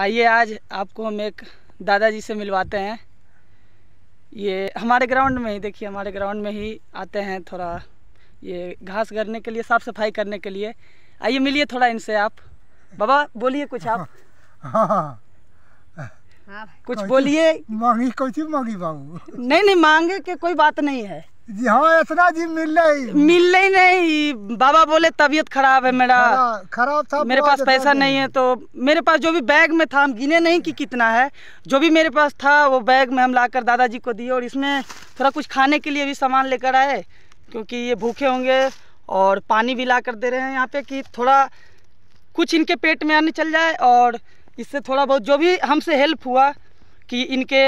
आइए आज आपको हम एक दादाजी से मिलवाते हैं ये हमारे ग्राउंड में ही देखिए हमारे ग्राउंड में ही आते हैं थोड़ा ये घास करने के लिए साफ़ सफाई करने के लिए आइए मिलिए थोड़ा इनसे आप बाबा बोलिए कुछ आप हाँ, हाँ, हाँ, कुछ बोलिए मांगी कोई चीज मांगी बाबू नहीं नहीं मांगे के कोई बात नहीं है जी हाँ इतना जी मिल नहीं मिल नहीं नहीं बाबा बोले तबीयत खराब है मेरा खराब था मेरे पास पैसा नहीं है तो मेरे पास जो भी बैग में था हम गिने नहीं कि कितना है जो भी मेरे पास था वो बैग में हम लाकर दादाजी को दिए और इसमें थोड़ा कुछ खाने के लिए भी सामान लेकर आए क्योंकि ये भूखे होंगे और पानी भी ला कर दे रहे हैं यहाँ पे कि थोड़ा कुछ इनके पेट में आने चल जाए और इससे थोड़ा बहुत जो भी हमसे हेल्प हुआ कि इनके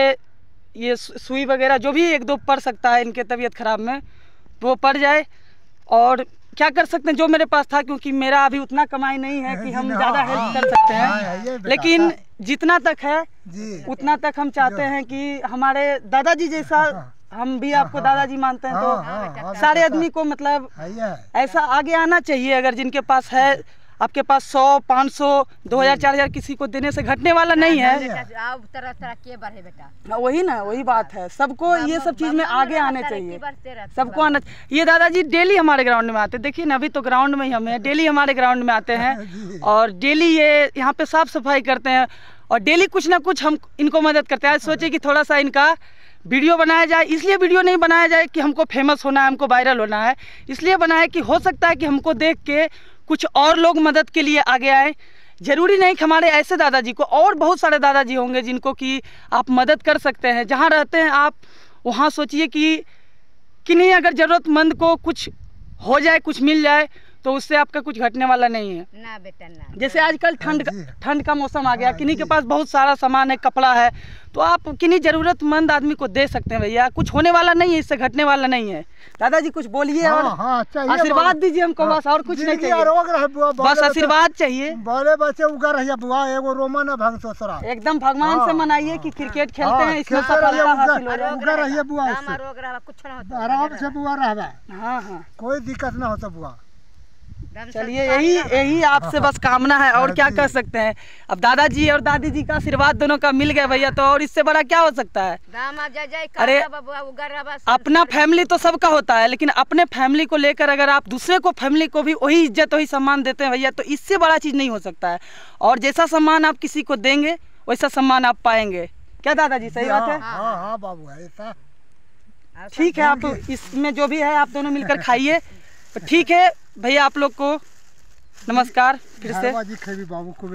ये सुई वगैरह जो भी एक दो पड़ सकता है इनके तबीयत ख़राब में तो वो पड़ जाए और क्या कर सकते हैं जो मेरे पास था क्योंकि मेरा अभी उतना कमाई नहीं है कि हम हाँ, ज़्यादा हेल्प हाँ, कर हाँ, सकते हैं लेकिन जितना तक है उतना तक हम चाहते हैं कि हमारे दादाजी जैसा हम भी आपको दादाजी मानते हैं तो सारे आदमी को मतलब ऐसा आगे आना चाहिए अगर जिनके पास है आपके पास सौ पाँच सौ दो हजार चार हजार किसी को देने से घटने वाला नहीं है तरह तरह के बढ़े बेटा वही ना वही हाँ। बात है सबको ये सब चीज में आगे आने चाहिए सबको आना ये दादाजी डेली हमारे ग्राउंड में आते देखिए ना अभी तो ग्राउंड में ही हम हैं डेली हमारे ग्राउंड में आते हैं और डेली ये यहाँ पे साफ सफाई करते हैं और डेली कुछ ना कुछ हम इनको मदद करते हैं सोचे कि थोड़ा सा इनका वीडियो बनाया जाए इसलिए वीडियो नहीं बनाया जाए कि हमको फेमस होना है हमको वायरल होना है इसलिए बनाया कि हो सकता है कि हमको देख के कुछ और लोग मदद के लिए आगे आए जरूरी नहीं कि हमारे ऐसे दादाजी को और बहुत सारे दादाजी होंगे जिनको कि आप मदद कर सकते हैं जहाँ रहते हैं आप वहाँ सोचिए कि किन्हीं अगर ज़रूरतमंद को कुछ हो जाए कुछ मिल जाए तो उससे आपका कुछ घटने वाला नहीं है ना बेटा ना जैसे आजकल ठंड हाँ ठंड का मौसम आ गया हाँ किन्हीं के पास बहुत सारा सामान है कपड़ा है तो आप किन्हीं ज़रूरतमंद आदमी को दे सकते हैं भैया कुछ होने वाला नहीं है इससे घटने वाला नहीं है दादाजी कुछ बोलिए और हाँ, आशीर्वाद दीजिए हमको बस और कुछ नहीं चाहिए बस आशीर्वाद चाहिए बोले बच्चे उगा रहे बुआ एगो रोमन भंग सोसरा एकदम भगवान से मनाइए कि क्रिकेट खेलते हैं इसमें सफलता हासिल उगा बुआ आराम से बुआ रहा कोई दिक्कत ना होता बुआ चलिए यही यही आपसे बस कामना है और क्या कर सकते हैं अब दादाजी और दादी जी का आशीर्वाद दोनों का मिल गया भैया तो और इससे बड़ा क्या हो सकता है अरे अपना फैमिली तो सबका होता है लेकिन अपने फैमिली को लेकर अगर आप दूसरे को फैमिली को भी वही इज्जत वही सम्मान देते हैं भैया तो इससे बड़ा चीज नहीं हो सकता है और जैसा सम्मान आप किसी को देंगे वैसा सम्मान आप पाएंगे क्या दादाजी सही बात है हाँ, हाँ, हाँ, ठीक है आप इसमें जो भी है आप दोनों मिलकर खाइए ठीक है भैया आप लोग को नमस्कार फिर से बाबू को